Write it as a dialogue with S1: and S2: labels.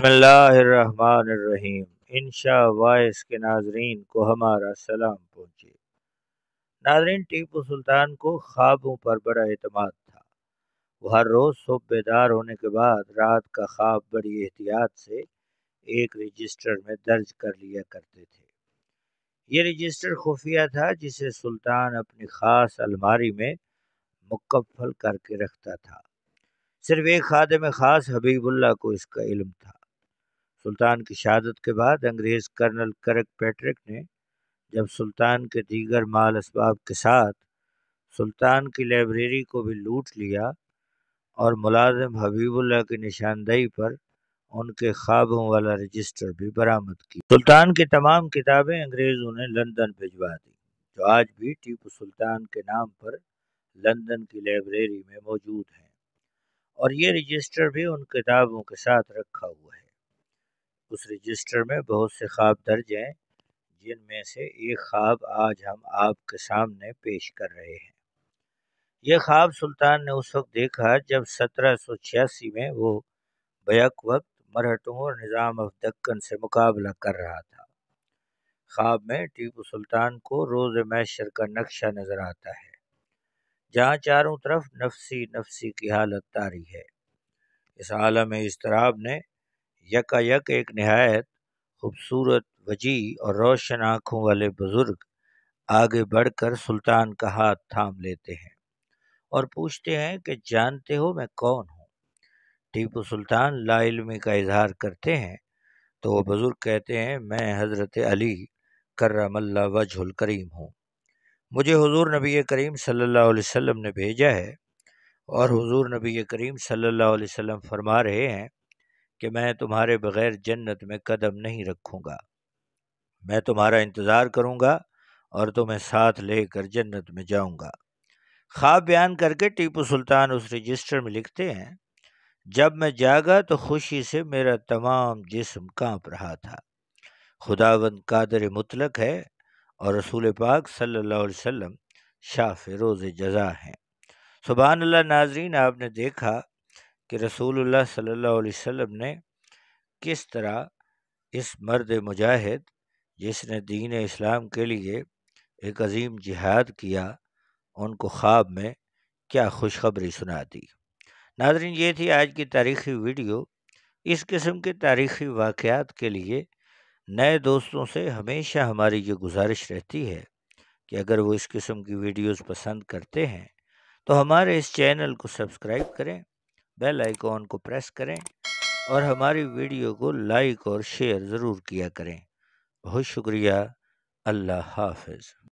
S1: बसमीम इन वॉइस के नाजरीन को हमारा सलाम पहुँचे नाजरीन टीपू सुल्तान को ख्वाबों पर बड़ा अतमाद था वह हर रोज़ सुबह बेदार होने के बाद रात का ख्वाब बड़ी एहतियात से एक रजिस्टर में दर्ज कर लिया करते थे ये रजिस्टर खुफिया था जिसे सुल्तान अपनी ख़ास अलमारी में मुकफ़ल करके रखता था सिर्फ एक खादम ख़ास हबीबुल्ला को इसका इल्म था सुल्तान की शहादत के बाद अंग्रेज़ कर्नल करक पैट्रिक ने जब सुल्तान के दीगर माल इसबाब के साथ सुल्तान की लाइब्रेरी को भी लूट लिया और मुलाजम हबीबुल्ला की निशानदेही पर उनके ख्वाबों वाला रजिस्टर भी बरामद किया सुल्तान की तमाम किताबें अंग्रेज़ों ने लंदन भिजवा दी जो आज भी टीपू सुल्तान के नाम पर लंदन की लाइब्रेरी में मौजूद हैं और ये रजिस्टर भी उन किताबों के साथ रखा हुआ है उस रजिस्टर में बहुत से ख्वाब दर्ज हैं जिनमें से एक ख्वाब आज हम आपके सामने पेश कर रहे हैं यह ख्वाब सुल्तान ने उस वक्त देखा जब सत्रह सौ छियासी में वो बैक वक्त मरहटों और निज़ाम अफ दक्कन से मुकाबला कर रहा था ख्वाब में टीपू सुल्तान को रोज़ मैशर का नक्शा नज़र आता है जहाँ चारों तरफ नफसी नफसी की हालत तारी है इस आलम इसतराब ने यकायक एक नहायत खूबसूरत वजी और रोशन आँखों वाले बुज़ुर्ग आगे बढ़कर सुल्तान का हाथ थाम लेते हैं और पूछते हैं कि जानते हो मैं कौन हूँ टीपू सुल्तान लाइलमी का इजहार करते हैं तो वह बुज़ुर्ग कहते हैं मैं हज़रत अली कर्रमल्ला वजहुल करीम हूँ मुझे हुजूर नबी करीम सल्लल्लाहु अलैहि वसल्लम ने भेजा है और हुजूर नबी करीम सल्लल्लाहु अलैहि वसल्लम फरमा रहे हैं कि मैं तुम्हारे बगैर जन्नत में कदम नहीं रखूँगा मैं तुम्हारा इंतज़ार करूँगा और तुम्हें साथ लेकर जन्नत में जाऊँगा ख्वाब बयान करके टीपू सुल्तान उस रजिस्टर में लिखते हैं जब मैं जागा तो खुशी से मेरा तमाम जिस्म कांप रहा था खुदावंद कादर मुतलक है और रसूल पाक सल्लल्लाहु अलैहि वसल्लम शाफ रोज़ जजा हैं सुबहान अल्लाह नाजरीन आपने देखा कि रसूलुल्लाह सल्लल्लाहु अलैहि वसल्लम ने किस तरह इस मर्द मुजाहिद जिसने दीन इस्लाम के लिए एक अजीम जिहाद किया उनको ख्वाब में क्या खुशखबरी सुना दी नाजरीन ये थी आज की तारीखी वीडियो इस किस्म के तारीखी वाक़ात के लिए नए दोस्तों से हमेशा हमारी ये गुजारिश रहती है कि अगर वो इस किस्म की वीडियोस पसंद करते हैं तो हमारे इस चैनल को सब्सक्राइब करें बेल आइकॉन को प्रेस करें और हमारी वीडियो को लाइक और शेयर ज़रूर किया करें बहुत शुक्रिया अल्लाह हाफिज़